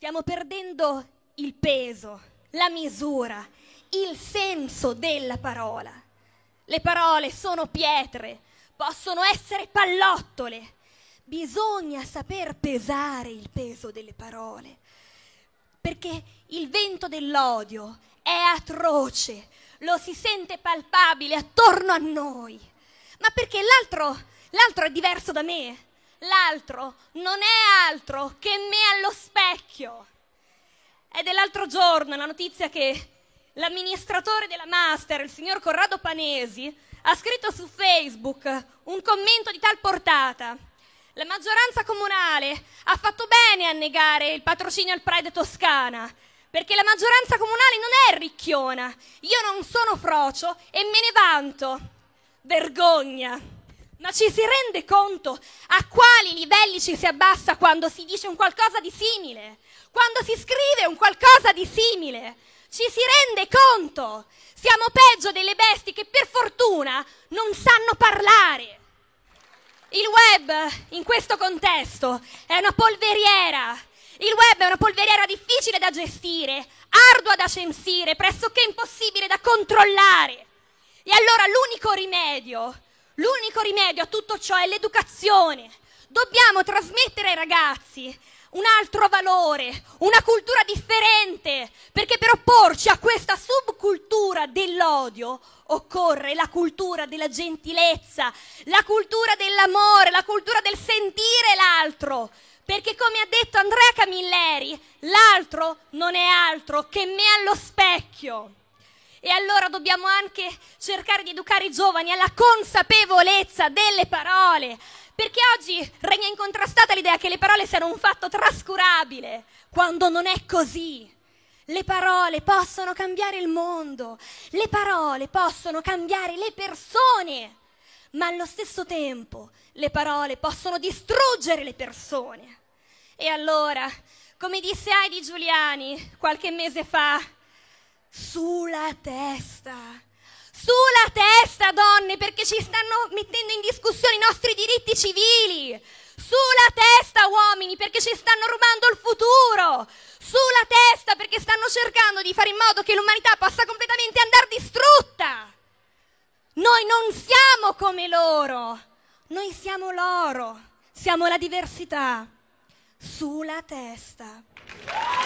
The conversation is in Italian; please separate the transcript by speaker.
Speaker 1: Stiamo perdendo il peso, la misura, il senso della parola. Le parole sono pietre, possono essere pallottole. Bisogna saper pesare il peso delle parole, perché il vento dell'odio è atroce, lo si sente palpabile attorno a noi. Ma perché l'altro, l'altro è diverso da me? l'altro non è altro che me allo specchio. È dell'altro giorno la notizia che l'amministratore della Master, il signor Corrado Panesi, ha scritto su Facebook un commento di tal portata. La maggioranza comunale ha fatto bene a negare il patrocinio al Pride Toscana, perché la maggioranza comunale non è ricchiona. Io non sono frocio e me ne vanto. Vergogna! Ma ci si rende conto a quali livelli ci si abbassa quando si dice un qualcosa di simile? Quando si scrive un qualcosa di simile? Ci si rende conto? Siamo peggio delle bestie che per fortuna non sanno parlare. Il web in questo contesto è una polveriera. Il web è una polveriera difficile da gestire, ardua da censire, pressoché impossibile da controllare. E allora l'unico rimedio L'unico rimedio a tutto ciò è l'educazione. Dobbiamo trasmettere ai ragazzi un altro valore, una cultura differente, perché per opporci a questa subcultura dell'odio occorre la cultura della gentilezza, la cultura dell'amore, la cultura del sentire l'altro, perché come ha detto Andrea Camilleri, l'altro non è altro che me allo specchio. E allora dobbiamo anche cercare di educare i giovani alla consapevolezza delle parole, perché oggi regna incontrastata l'idea che le parole siano un fatto trascurabile, quando non è così. Le parole possono cambiare il mondo, le parole possono cambiare le persone, ma allo stesso tempo le parole possono distruggere le persone. E allora, come disse Heidi Giuliani qualche mese fa, sulla testa. Sulla testa, donne, perché ci stanno mettendo in discussione i nostri diritti civili. Sulla testa, uomini, perché ci stanno rubando il futuro. Sulla testa, perché stanno cercando di fare in modo che l'umanità possa completamente andare distrutta. Noi non siamo come loro. Noi siamo loro. Siamo la diversità. Sulla testa.